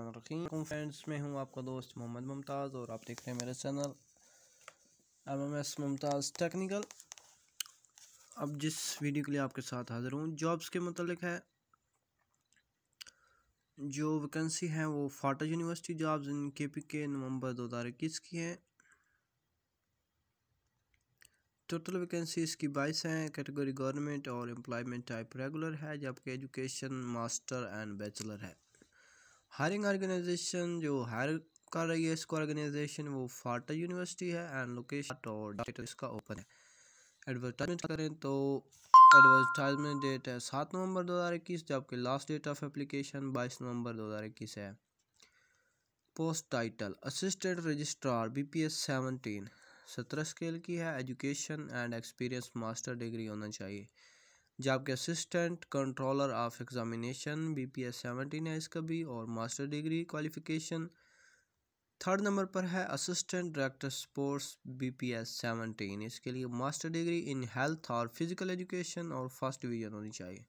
friends मैं हूं आपका दोस्त मोहम्मद मुमताज़ और आप देख रहे हैं मेरा channel M M S Mumtaz technical अब जिस वीडियो के लिए आपके साथ हाज़िर हूं जॉब्स के मतलब है जो वैकेंसी हैं वो फाटा यूनिवर्सिटी जॉब्स इन के पी के नवम्बर दो हज़ार इक्कीस की हैं टोटल वैकेंसी इसकी बाईस हैं कैटेगरी गवर्नमेंट और एम्प्लॉयमेंट टाइप रेगुलर है जबकि एजुकेशन मास्टर एंड बैचलर है हायरिंग ऑर्गेनाइजेशन जो हायर कर रही है इसको ऑर्गेनाइजेशन वो फाटा यूनिवर्सिटी है एंड लोकेशन और इसका ओपन है एडवर्टाइजमेंट करें तो एडवर्टाइजमेंट डेट है सात नवंबर 2021 जबकि लास्ट डेट ऑफ एप्लीकेशन बाईस नवंबर 2021 है post title assistant registrar B P S seventeen सत्रह स्केल की है education and experience master degree होना चाहिए जबकि assistant controller of examination B P S seventeen है इसका भी और master degree qualification third number पर है assistant director sports B P S seventeen इसके लिए मास्टर डिग्री इन हेल्थ और फिजिकल एजुकेशन और फर्स्ट डिवीजन होनी चाहिए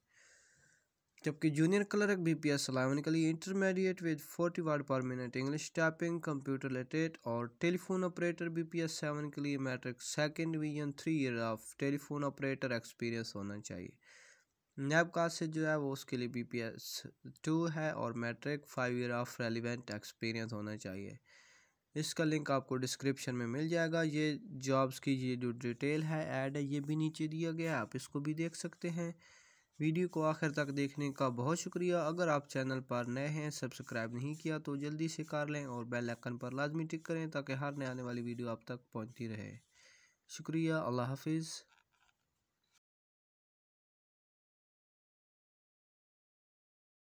जबकि junior clerk B P S सलावन के लिए intermediate with forty word per minute English typing computer related और telephone operator B P S seven के लिए matric second division three year of telephone operator experience होना चाहिए नैब से जो है वो उसके लिए बी पी एस टू है और matric five year of relevant experience होना चाहिए इसका लिंक आपको डिस्क्रिप्शन में मिल जाएगा ये जॉब्स की ये जो डिटेल है एड है ये भी नीचे दिया गया है आप इसको भी देख सकते हैं वीडियो को आखिर तक देखने का बहुत शुक्रिया अगर आप चैनल पर नए हैं सब्सक्राइब नहीं किया तो जल्दी से कर लें और बेल आइकन पर लाजमी टिक करें ताकि हर नए आने वाली वीडियो आप तक पहुंचती रहे शुक्रिया अल्लाह हाफिज़